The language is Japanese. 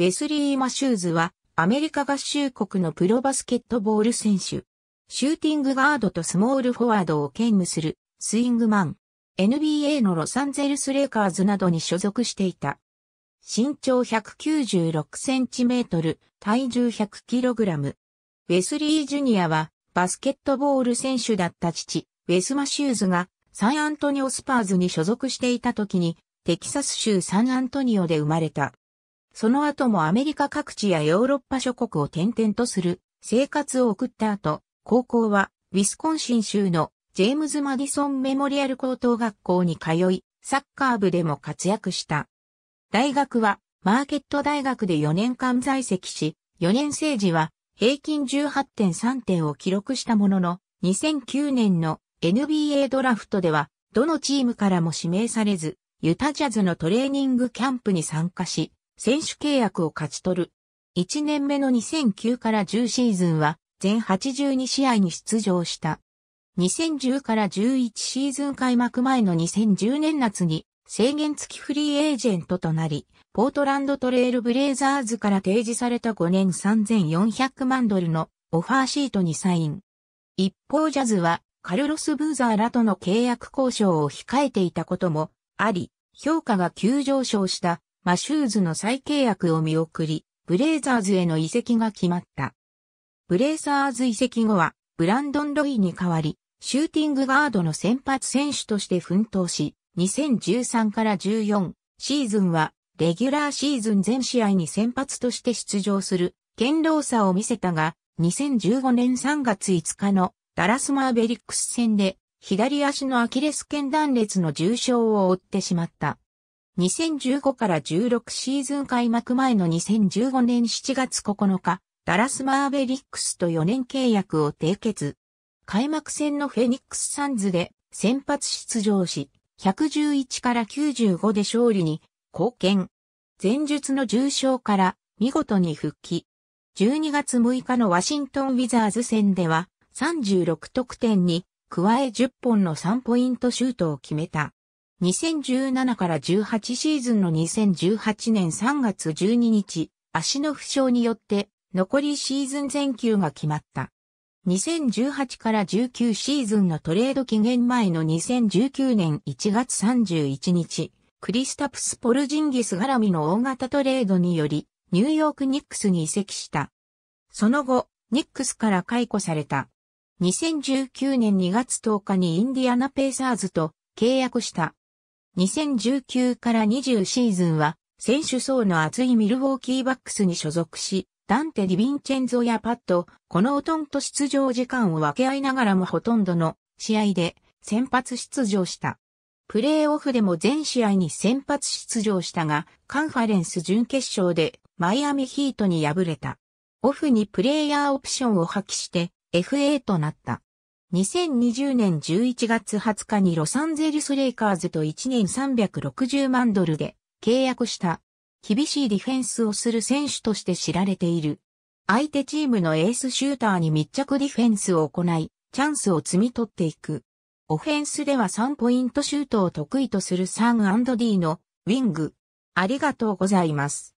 ウェスリー・マシューズは、アメリカ合衆国のプロバスケットボール選手。シューティングガードとスモールフォワードを兼務する、スイングマン。NBA のロサンゼルス・レイカーズなどに所属していた。身長1 9 6トル、体重1 0 0ラム。ウェスリー・ジュニアは、バスケットボール選手だった父、ウェス・マシューズが、サンアントニオ・スパーズに所属していた時に、テキサス州サンアントニオで生まれた。その後もアメリカ各地やヨーロッパ諸国を転々とする生活を送った後、高校はウィスコンシン州のジェームズ・マディソン・メモリアル高等学校に通い、サッカー部でも活躍した。大学はマーケット大学で4年間在籍し、4年生時は平均18.3点を記録したものの、2009年の NBA ドラフトでは、どのチームからも指名されず、ユタジャズのトレーニングキャンプに参加し、選手契約を勝ち取る。1年目の2009から10シーズンは全82試合に出場した。2010から11シーズン開幕前の2010年夏に制限付きフリーエージェントとなり、ポートランドトレールブレイザーズから提示された5年3400万ドルのオファーシートにサイン。一方ジャズはカルロス・ブーザーらとの契約交渉を控えていたこともあり、評価が急上昇したマシューズの再契約を見送り、ブレイザーズへの移籍が決まった。ブレイザーズ移籍後は、ブランドン・ロイに代わり、シューティングガードの先発選手として奮闘し、2013から14シーズンは、レギュラーシーズン全試合に先発として出場する、堅牢さを見せたが、2015年3月5日のダラスマーベリックス戦で、左足のアキレス腱断裂の重傷を負ってしまった。2015から16シーズン開幕前の2015年7月9日、ダラスマーベリックスと4年契約を締結。開幕戦のフェニックスサンズで先発出場し、111から95で勝利に貢献。前述の重傷から見事に復帰。12月6日のワシントン・ウィザーズ戦では36得点に加え10本の3ポイントシュートを決めた。2017から18シーズンの2018年3月12日、足の負傷によって残りシーズン全休が決まった。2018から19シーズンのトレード期限前の2019年1月31日、クリスタプス・ポルジンギス絡みの大型トレードにより、ニューヨーク・ニックスに移籍した。その後、ニックスから解雇された。2019年2月10日にインディアナ・ペーサーズと契約した。2019から20シーズンは、選手層の厚いミルウォーキーバックスに所属し、ダンテ・ディヴィンチェンゾやパッド、このオトンと出場時間を分け合いながらもほとんどの試合で先発出場した。プレーオフでも全試合に先発出場したが、カンファレンス準決勝でマイアミヒートに敗れた。オフにプレイヤーオプションを破棄して FA となった。2020年11月20日にロサンゼルスレイカーズと1年360万ドルで契約した。厳しいディフェンスをする選手として知られている。相手チームのエースシューターに密着ディフェンスを行い、チャンスを摘み取っていく。オフェンスでは3ポイントシュートを得意とする 3&D のウィング。ありがとうございます。